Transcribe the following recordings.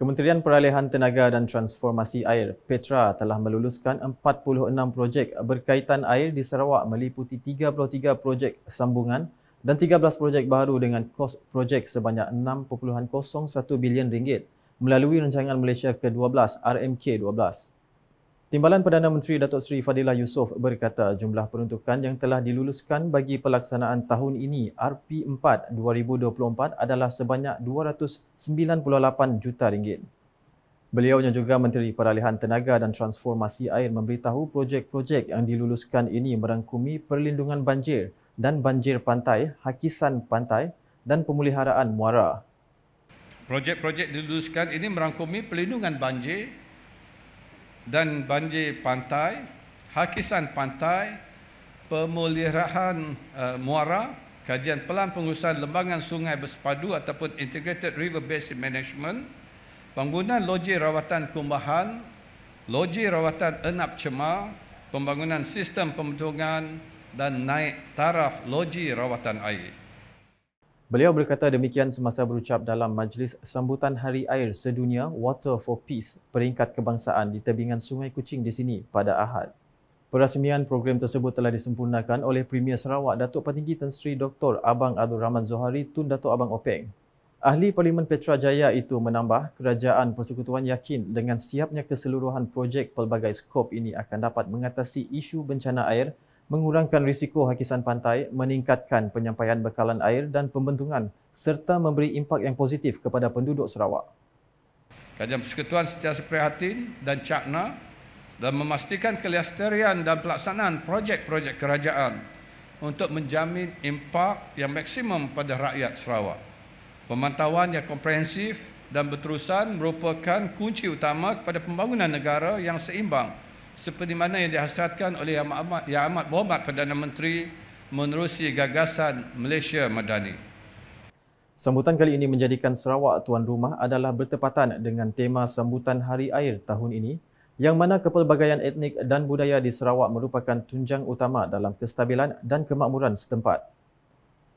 Kementerian Peralihan Tenaga dan Transformasi Air Petra telah meluluskan 46 projek berkaitan air di Sarawak meliputi 33 projek sambungan dan 13 projek baru dengan kos projek sebanyak 6.01 bilion ringgit melalui rancangan Malaysia ke-12 RMK 12. Timbalan Perdana Menteri Datuk Seri Fadilah Yusof berkata jumlah peruntukan yang telah diluluskan bagi pelaksanaan tahun ini RP4 2024 adalah sebanyak 298 juta ringgit. Beliau yang juga Menteri Peralihan Tenaga dan Transformasi Air memberitahu projek-projek yang diluluskan ini merangkumi perlindungan banjir dan banjir pantai, hakisan pantai dan pemuliharaan muara. Projek-projek diluluskan ini merangkumi perlindungan banjir, dan banjir pantai, hakisan pantai, pemulihan uh, muara, kajian pelan pengurusan lembangan sungai bersepadu ataupun integrated river basin management, penggunaan loji rawatan kumbahan, loji rawatan enap cemar, pembangunan sistem pembentungan dan naik taraf loji rawatan air. Beliau berkata demikian semasa berucap dalam majlis sambutan Hari Air Sedunia Water for Peace peringkat kebangsaan di tebingan Sungai Kucing di sini pada Ahad. Perasmian program tersebut telah disempurnakan oleh Premier Sarawak Datuk Petinggi Tan Sri Dr. Abang Abdul Rahman Zohari Tun Datuk Abang Openg. Ahli Parlimen Petra Jaya itu menambah kerajaan persekutuan yakin dengan siapnya keseluruhan projek pelbagai skop ini akan dapat mengatasi isu bencana air mengurangkan risiko hakisan pantai, meningkatkan penyampaian bekalan air dan pembentungan serta memberi impak yang positif kepada penduduk Sarawak. Kajian Persekutuan Setiasa Prihatin dan Cakna dalam memastikan kelestarian dan pelaksanaan projek-projek kerajaan untuk menjamin impak yang maksimum pada rakyat Sarawak. Pemantauan yang komprehensif dan berterusan merupakan kunci utama kepada pembangunan negara yang seimbang seperti mana yang dihasratkan oleh Yang Amat, yang Amat Berhormat Perdana Menteri menerusi gagasan Malaysia Madani. Sambutan kali ini menjadikan Sarawak tuan rumah adalah bertepatan dengan tema Sambutan Hari Air tahun ini yang mana kepelbagaian etnik dan budaya di Sarawak merupakan tunjang utama dalam kestabilan dan kemakmuran setempat.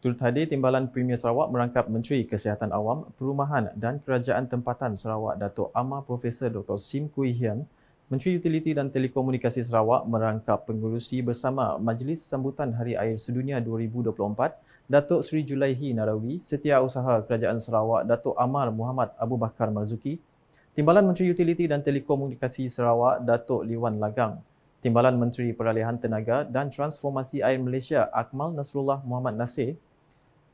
Turut hadir Timbalan Premier Sarawak merangkap Menteri Kesihatan Awam, Perumahan dan Kerajaan Tempatan Sarawak Datuk Amar Profesor Dr. Sim Kui Hian Menteri Utiliti dan Telekomunikasi Sarawak merangkap pengurusi bersama Majlis Sambutan Hari Air Sedunia 2024 Datuk Seri Julaihi Narawi, Setiausaha Kerajaan Sarawak Datuk Amar Muhammad Abu Bakar Mazuki, Timbalan Menteri Utiliti dan Telekomunikasi Sarawak Datuk Liwan Lagang, Timbalan Menteri Peralihan Tenaga dan Transformasi Air Malaysia Akmal Nasrullah Muhammad Nasir,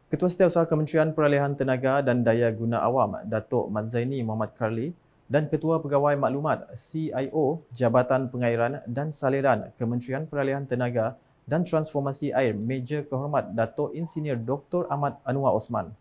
Ketua Setiausaha Kementerian Peralihan Tenaga dan Daya Guna Awam Datuk Mat Zaini Muhammad Karli, dan Ketua Pegawai Maklumat CIO Jabatan Pengairan dan Saliran Kementerian Peralihan Tenaga dan Transformasi Air Major Kehormat Datuk Insinyur Dr. Ahmad Anwar Osman.